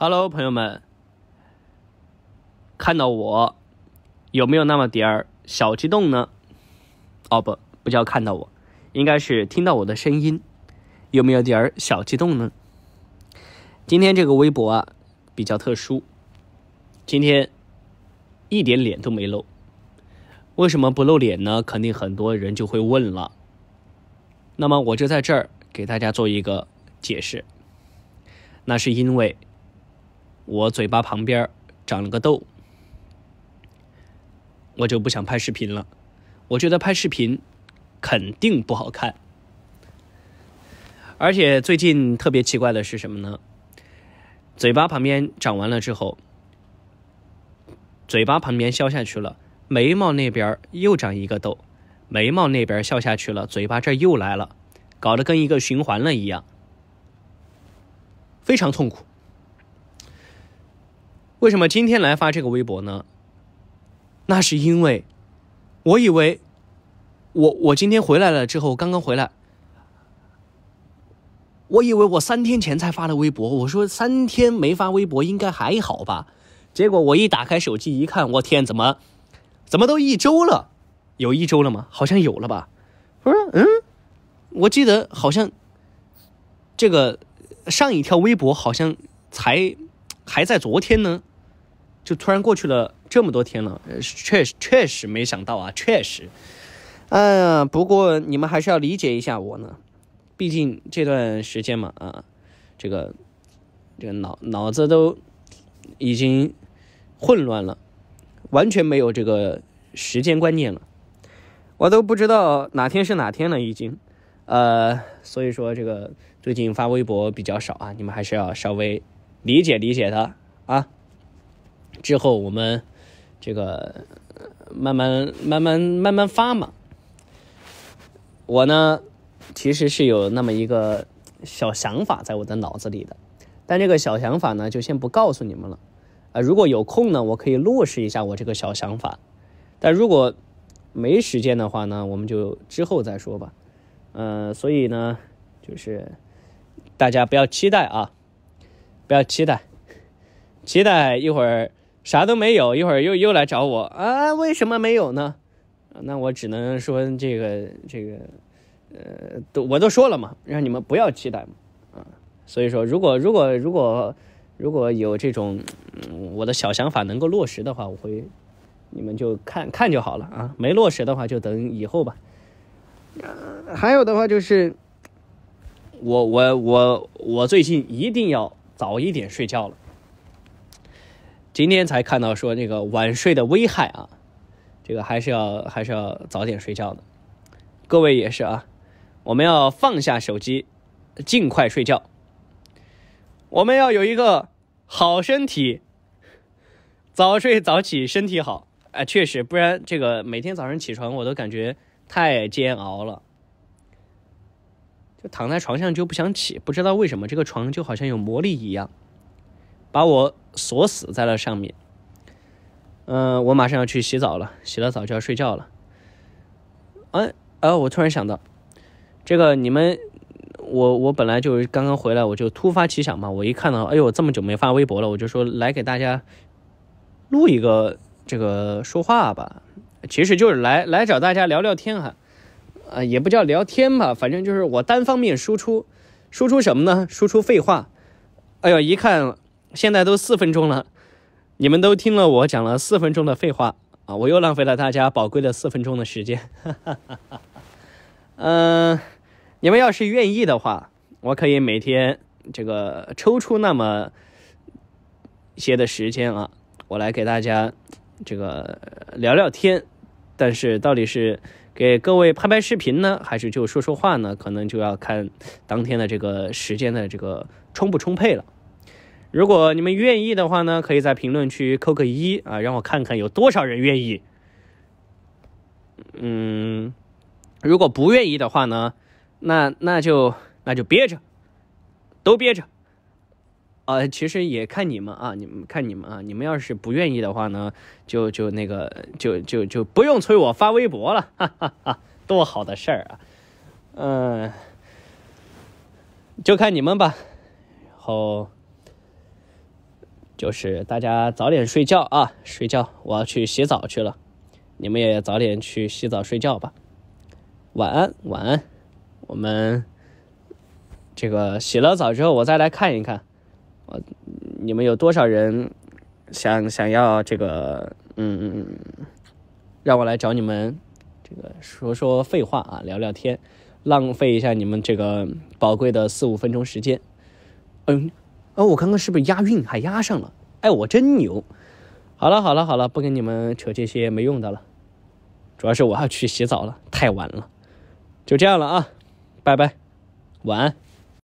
Hello，朋友们，看到我有没有那么点儿小激动呢？哦，不，不叫看到我，应该是听到我的声音，有没有点儿小激动呢？今天这个微博啊比较特殊，今天一点脸都没露。为什么不露脸呢？肯定很多人就会问了。那么我就在这儿给大家做一个解释，那是因为。我嘴巴旁边长了个痘，我就不想拍视频了。我觉得拍视频肯定不好看。而且最近特别奇怪的是什么呢？嘴巴旁边长完了之后，嘴巴旁边消下去了，眉毛那边又长一个痘，眉毛那边消下去了，嘴巴这又来了，搞得跟一个循环了一样，非常痛苦。为什么今天来发这个微博呢？那是因为，我以为，我我今天回来了之后，刚刚回来，我以为我三天前才发的微博，我说三天没发微博应该还好吧？结果我一打开手机一看，我天，怎么，怎么都一周了？有一周了吗？好像有了吧？不是，嗯，我记得好像，这个上一条微博好像才还在昨天呢。就突然过去了这么多天了，确实确实没想到啊，确实，呀，不过你们还是要理解一下我呢，毕竟这段时间嘛，啊，这个这个脑脑子都已经混乱了，完全没有这个时间观念了，我都不知道哪天是哪天了，已经，呃，所以说这个最近发微博比较少啊，你们还是要稍微理解理解的啊。之后我们，这个慢慢慢慢慢慢发嘛。我呢，其实是有那么一个小想法在我的脑子里的，但这个小想法呢，就先不告诉你们了。啊，如果有空呢，我可以落实一下我这个小想法。但如果没时间的话呢，我们就之后再说吧。呃，所以呢，就是大家不要期待啊，不要期待，期待一会儿。啥都没有，一会儿又又来找我啊？为什么没有呢？那我只能说这个这个，呃，都我都说了嘛，让你们不要期待嘛，啊，所以说如果如果如果如果有这种我的小想法能够落实的话，我会你们就看看就好了啊。没落实的话，就等以后吧。还有的话就是，我我我我最近一定要早一点睡觉了。今天才看到说那个晚睡的危害啊，这个还是要还是要早点睡觉的。各位也是啊，我们要放下手机，尽快睡觉。我们要有一个好身体，早睡早起身体好。哎，确实，不然这个每天早上起床我都感觉太煎熬了，就躺在床上就不想起，不知道为什么这个床就好像有魔力一样。把我锁死在了上面。嗯，我马上要去洗澡了，洗了澡就要睡觉了。哎哎，我突然想到，这个你们，我我本来就刚刚回来，我就突发奇想嘛。我一看到，哎呦，这么久没发微博了，我就说来给大家录一个这个说话吧，其实就是来来找大家聊聊天哈。呃，也不叫聊天吧，反正就是我单方面输出，输出什么呢？输出废话。哎呦，一看。现在都四分钟了，你们都听了我讲了四分钟的废话啊！我又浪费了大家宝贵的四分钟的时间。嗯，你们要是愿意的话，我可以每天这个抽出那么些的时间啊，我来给大家这个聊聊天。但是到底是给各位拍拍视频呢，还是就说说话呢？可能就要看当天的这个时间的这个充不充沛了。如果你们愿意的话呢，可以在评论区扣个一啊，让我看看有多少人愿意。嗯，如果不愿意的话呢，那那就那就憋着，都憋着。呃，其实也看你们啊，你们看你们啊，你们要是不愿意的话呢，就就那个就就就不用催我发微博了，哈哈哈，多好的事儿啊！嗯，就看你们吧，然后。就是大家早点睡觉啊！睡觉，我要去洗澡去了，你们也早点去洗澡睡觉吧。晚安，晚安。我们这个洗了澡之后，我再来看一看，我你们有多少人想想要这个嗯，让我来找你们这个说说废话啊，聊聊天，浪费一下你们这个宝贵的四五分钟时间，嗯。哦，我刚刚是不是押韵还押上了？哎，我真牛！好了好了好了，不跟你们扯这些没用的了，主要是我要去洗澡了，太晚了。就这样了啊，拜拜，晚安。